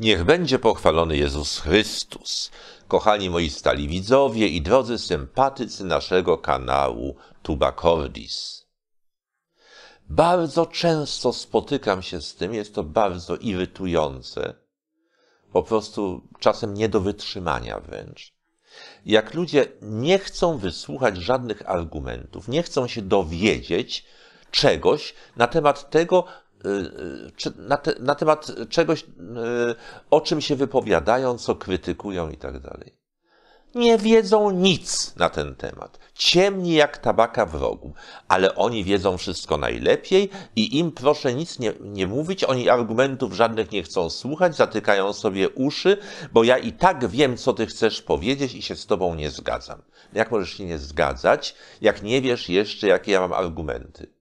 Niech będzie pochwalony Jezus Chrystus. Kochani moi stali widzowie i drodzy sympatycy naszego kanału Tuba Bardzo często spotykam się z tym, jest to bardzo irytujące, po prostu czasem nie do wytrzymania wręcz jak ludzie nie chcą wysłuchać żadnych argumentów, nie chcą się dowiedzieć czegoś na temat tego, Y, y, na, te, na, temat czegoś, y, o czym się wypowiadają, co krytykują i tak dalej. Nie wiedzą nic na ten temat. Ciemni jak tabaka w rogu, ale oni wiedzą wszystko najlepiej i im proszę nic nie, nie mówić, oni argumentów żadnych nie chcą słuchać, zatykają sobie uszy, bo ja i tak wiem, co ty chcesz powiedzieć i się z tobą nie zgadzam. Jak możesz się nie zgadzać, jak nie wiesz jeszcze, jakie ja mam argumenty?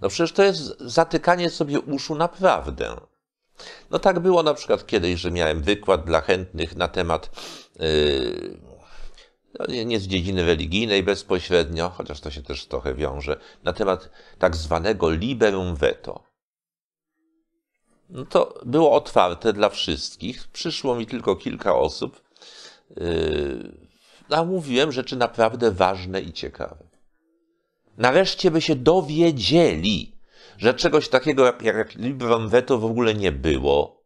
No przecież to jest zatykanie sobie uszu naprawdę. No tak było na przykład kiedyś, że miałem wykład dla chętnych na temat yy, no nie, z dziedziny religijnej bezpośrednio, chociaż to się też trochę wiąże, na temat tak zwanego liberum veto. No to było otwarte dla wszystkich, przyszło mi tylko kilka osób, yy, a mówiłem rzeczy naprawdę ważne i ciekawe nareszcie by się dowiedzieli, że czegoś takiego jak, jak Libram Veto w ogóle nie było.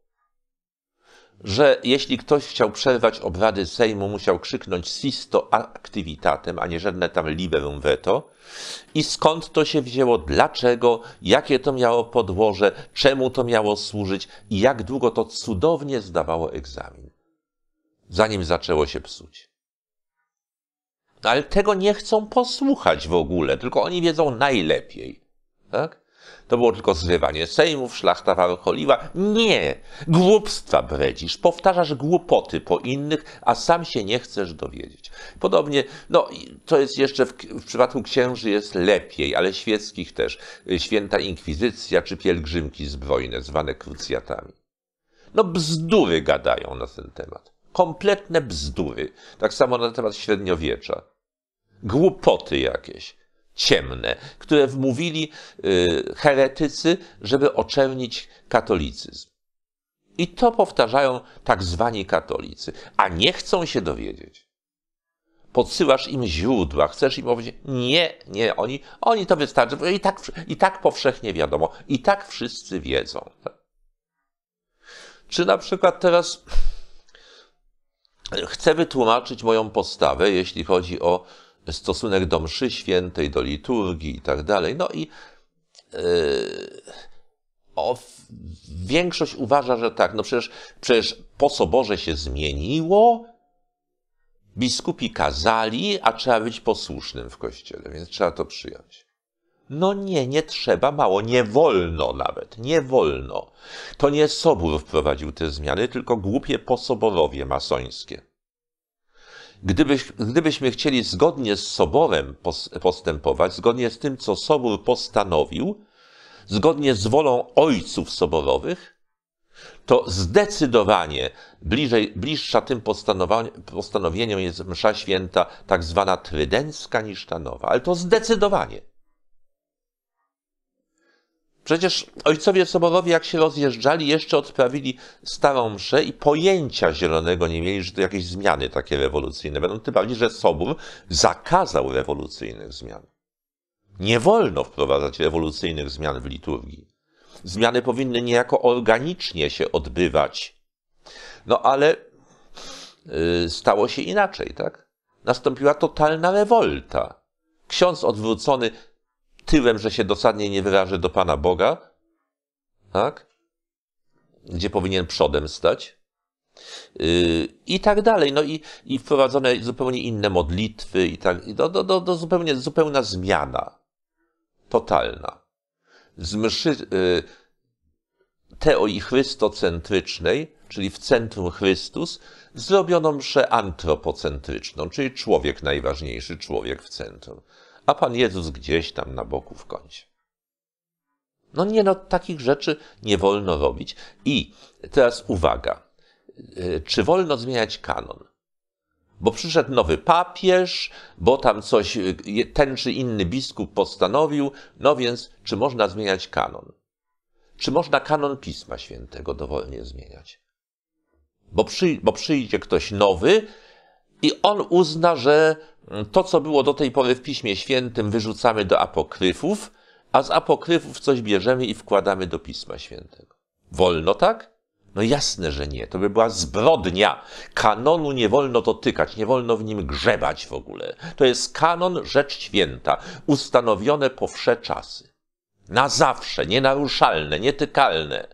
Że jeśli ktoś chciał przerwać obrady Sejmu, musiał krzyknąć sisto aktywitatem, a nie żadne tam liberum veto. I skąd to się wzięło, dlaczego, jakie to miało podłoże, czemu to miało służyć i jak długo to cudownie zdawało egzamin, zanim zaczęło się psuć ale tego nie chcą posłuchać w ogóle, tylko oni wiedzą najlepiej. Tak? To było tylko zrywanie sejmów, szlachta warcholiwa. Nie! Głupstwa bredzisz, powtarzasz głupoty po innych, a sam się nie chcesz dowiedzieć. Podobnie, no to jest jeszcze w, w przypadku księży jest lepiej, ale świeckich też. Święta Inkwizycja czy pielgrzymki zbrojne, zwane krucjatami. No bzdury gadają na ten temat. Kompletne bzdury. Tak samo na temat średniowiecza. Głupoty jakieś, ciemne, które wmówili y, heretycy, żeby oczernić katolicyzm. I to powtarzają tak zwani katolicy, a nie chcą się dowiedzieć. Podsyłasz im źródła, chcesz im powiedzieć, nie, nie, oni, oni to wystarczy, i tak, i tak powszechnie wiadomo, i tak wszyscy wiedzą. Czy na przykład teraz Chcę wytłumaczyć moją postawę, jeśli chodzi o stosunek do mszy świętej, do liturgii i tak dalej. No i yy, o, większość uważa, że tak, no przecież, przecież po soborze się zmieniło, biskupi kazali, a trzeba być posłusznym w kościele, więc trzeba to przyjąć. No nie, nie trzeba mało, nie wolno nawet, nie wolno. To nie Sobór wprowadził te zmiany, tylko głupie posoborowie masońskie. Gdybyś, gdybyśmy chcieli zgodnie z Soborem postępować, zgodnie z tym, co Sobór postanowił, zgodnie z wolą ojców soborowych, to zdecydowanie bliżej, bliższa tym postanowieniom jest msza święta, tak zwana trydencka niż ta nowa, ale to zdecydowanie. Przecież ojcowie soborowi, jak się rozjeżdżali, jeszcze odprawili starą mszę i pojęcia zielonego nie mieli, że to jakieś zmiany takie rewolucyjne będą, tym bardziej, że Sobór zakazał rewolucyjnych zmian. Nie wolno wprowadzać rewolucyjnych zmian w liturgii. Zmiany powinny niejako organicznie się odbywać. No ale y, stało się inaczej, tak? Nastąpiła totalna rewolta. Ksiądz odwrócony tyłem, że się dosadnie nie wyrażę do Pana Boga, tak? Gdzie powinien przodem stać, yy, i tak dalej. No i, i wprowadzone zupełnie inne modlitwy i tak, do, do, do, do zupełnie, zupełna zmiana. Totalna. Z mszy yy, teo chrystocentrycznej, czyli w centrum Chrystus, zrobiono mszę antropocentryczną, czyli człowiek najważniejszy, człowiek w centrum a Pan Jezus gdzieś tam na boku w kącie. No nie, no takich rzeczy nie wolno robić. I teraz uwaga, e, czy wolno zmieniać kanon? Bo przyszedł nowy papież, bo tam coś e, ten czy inny biskup postanowił, no więc czy można zmieniać kanon? Czy można kanon Pisma Świętego dowolnie zmieniać? Bo, przy, bo przyjdzie ktoś nowy, i on uzna, że to, co było do tej pory w Piśmie Świętym, wyrzucamy do apokryfów, a z apokryfów coś bierzemy i wkładamy do Pisma Świętego. Wolno tak? No jasne, że nie. To by była zbrodnia. Kanonu nie wolno dotykać, nie wolno w nim grzebać w ogóle. To jest kanon, rzecz święta, ustanowione po wsze czasy. Na zawsze, nienaruszalne, nietykalne.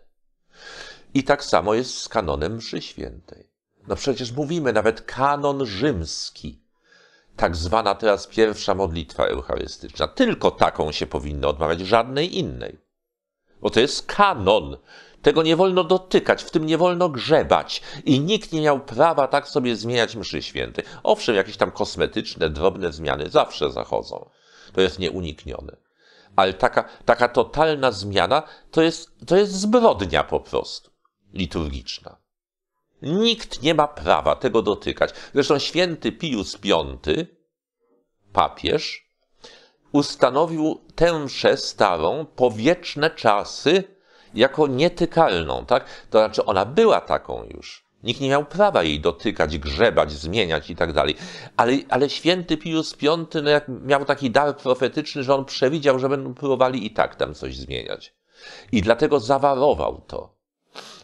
I tak samo jest z kanonem mszy świętej. No przecież mówimy nawet kanon rzymski. Tak zwana teraz pierwsza modlitwa eucharystyczna. Tylko taką się powinno odmawiać, żadnej innej. Bo to jest kanon. Tego nie wolno dotykać, w tym nie wolno grzebać. I nikt nie miał prawa tak sobie zmieniać mszy świętej. Owszem, jakieś tam kosmetyczne, drobne zmiany zawsze zachodzą. To jest nieuniknione. Ale taka, taka totalna zmiana to jest, to jest zbrodnia po prostu liturgiczna. Nikt nie ma prawa tego dotykać. Zresztą święty Pius V, papież, ustanowił tę mszę starą po wieczne czasy jako nietykalną. Tak? To znaczy ona była taką już. Nikt nie miał prawa jej dotykać, grzebać, zmieniać i tak dalej. Ale, ale święty Pius V no jak miał taki dar profetyczny, że on przewidział, że będą próbowali i tak tam coś zmieniać. I dlatego zawarował to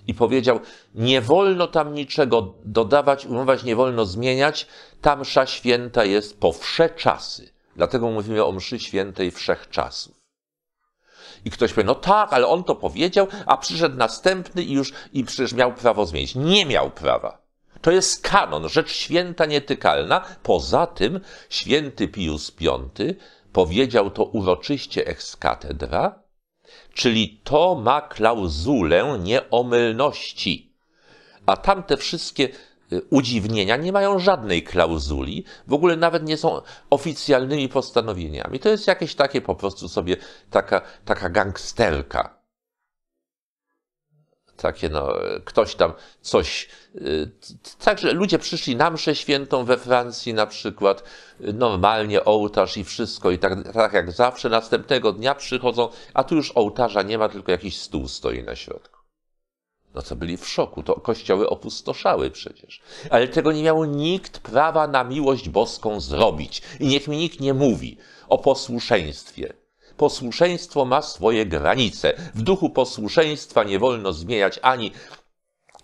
i powiedział, nie wolno tam niczego dodawać, umować, nie wolno zmieniać, tam msza święta jest po wsze czasy. Dlatego mówimy o mszy świętej wszechczasów. I ktoś powie, no tak, ale on to powiedział, a przyszedł następny i już, i przecież miał prawo zmienić. Nie miał prawa. To jest kanon, rzecz święta nietykalna. Poza tym święty Pius V powiedział to uroczyście ex cathedra, czyli to ma klauzulę nieomylności. A tamte wszystkie y, udziwnienia nie mają żadnej klauzuli, w ogóle nawet nie są oficjalnymi postanowieniami. To jest jakieś takie po prostu sobie taka, taka gangsterka takie no, ktoś tam coś. Y, także ludzie przyszli na mszę świętą we Francji na przykład, y, normalnie ołtarz i wszystko i tak, tak jak zawsze, następnego dnia przychodzą, a tu już ołtarza nie ma, tylko jakiś stół stoi na środku. No to byli w szoku, to kościoły opustoszały przecież. Ale tego nie miał nikt prawa na miłość boską zrobić. I niech mi nikt nie mówi o posłuszeństwie posłuszeństwo ma swoje granice. W duchu posłuszeństwa nie wolno zmieniać ani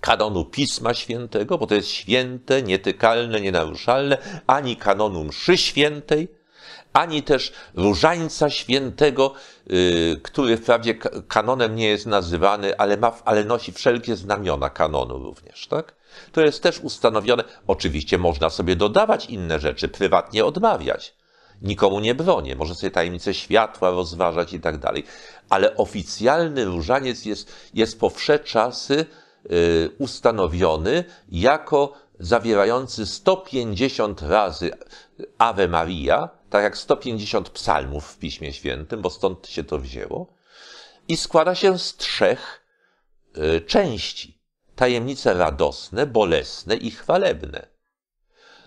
kanonu Pisma Świętego, bo to jest święte, nietykalne, nienaruszalne, ani kanonu mszy świętej, ani też różańca świętego, y, który wprawdzie kanonem nie jest nazywany, ale, ma, ale nosi wszelkie znamiona kanonu również, tak? To jest też ustanowione. Oczywiście można sobie dodawać inne rzeczy, prywatnie odmawiać nikomu nie bronię. Może sobie tajemnice światła rozważać i tak dalej. Ale oficjalny różaniec jest, jest po wsze czasy y, ustanowiony jako zawierający 150 razy Ave Maria, tak jak 150 psalmów w Piśmie Świętym, bo stąd się to wzięło, i składa się z trzech y, części. Tajemnice radosne, bolesne i chwalebne.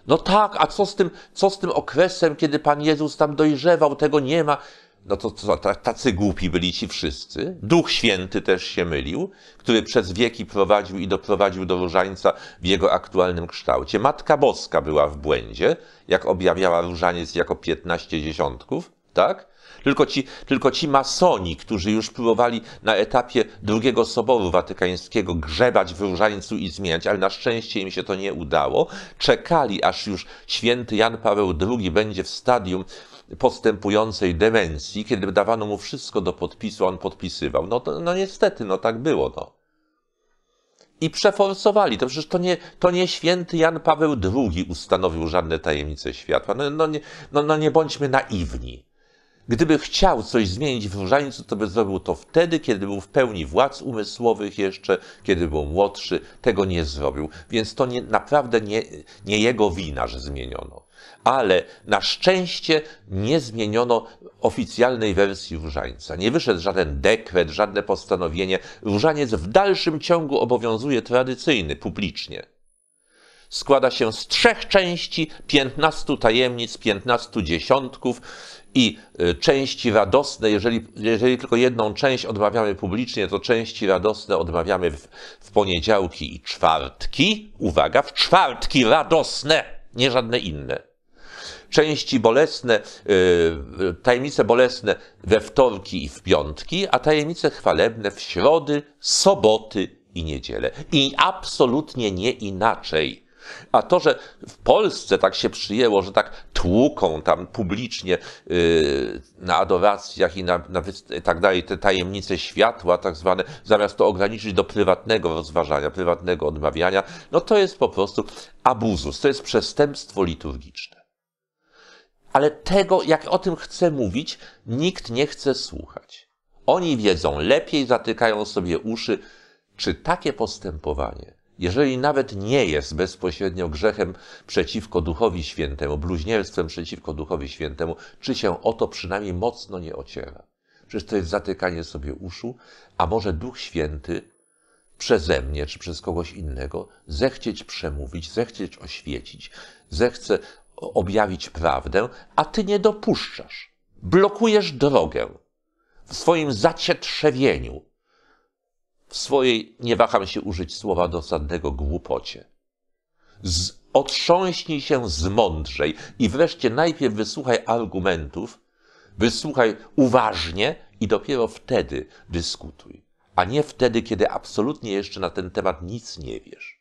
No tak, a co z tym, co z tym okresem, kiedy Pan Jezus tam dojrzewał, tego nie ma? No to co, tacy głupi byli ci wszyscy. Duch Święty też się mylił, który przez wieki prowadził i doprowadził do różańca w jego aktualnym kształcie. Matka Boska była w błędzie, jak objawiała różaniec jako piętnaście dziesiątków, tak? Tylko ci, tylko ci masoni, którzy już próbowali na etapie drugiego Soboru Watykańskiego grzebać w różańcu i zmieniać, ale na szczęście im się to nie udało, czekali, aż już święty Jan Paweł II będzie w stadium postępującej demencji, kiedy dawano mu wszystko do podpisu, on podpisywał. No, to, no niestety, no tak było, no i przeforsowali. To przecież to nie, to nie święty Jan Paweł II ustanowił żadne tajemnice światła. No, no, nie, no, no nie bądźmy naiwni. Gdyby chciał coś zmienić w różańcu, to by zrobił to wtedy, kiedy był w pełni władz umysłowych jeszcze, kiedy był młodszy. Tego nie zrobił. Więc to nie, naprawdę nie, nie jego wina, że zmieniono. Ale na szczęście nie zmieniono oficjalnej wersji różańca. Nie wyszedł żaden dekret, żadne postanowienie. Różaniec w dalszym ciągu obowiązuje tradycyjny, publicznie składa się z trzech części, piętnastu tajemnic, piętnastu dziesiątków i y, części radosne, jeżeli, jeżeli tylko jedną część odmawiamy publicznie, to części radosne odmawiamy w, w poniedziałki i czwartki. Uwaga, w czwartki radosne, nie żadne inne części bolesne, y, y, tajemnice bolesne we wtorki i w piątki, a tajemnice chwalebne w środy, soboty i niedzielę. I absolutnie nie inaczej. A to, że w Polsce tak się przyjęło, że tak tłuką tam publicznie yy, na adoracjach i na, na y, tak dalej te tajemnice światła, tak zwane, zamiast to ograniczyć do prywatnego rozważania, prywatnego odmawiania, no to jest po prostu abuzus, to jest przestępstwo liturgiczne. Ale tego, jak o tym chce mówić, nikt nie chce słuchać. Oni wiedzą lepiej, zatykają sobie uszy, czy takie postępowanie jeżeli nawet nie jest bezpośrednio grzechem przeciwko Duchowi Świętemu, bluźnierstwem przeciwko Duchowi Świętemu, czy się o to przynajmniej mocno nie ociera. Przecież to jest zatykanie sobie uszu, a może Duch Święty przeze mnie czy przez kogoś innego zechcieć przemówić, zechcieć oświecić, zechce objawić prawdę, a ty nie dopuszczasz. Blokujesz drogę w swoim zacietrzewieniu, w swojej, nie waham się użyć słowa dosadnego, głupocie. Z, otrząśnij się z mądrzej i wreszcie najpierw wysłuchaj argumentów, wysłuchaj uważnie i dopiero wtedy dyskutuj, a nie wtedy, kiedy absolutnie jeszcze na ten temat nic nie wiesz.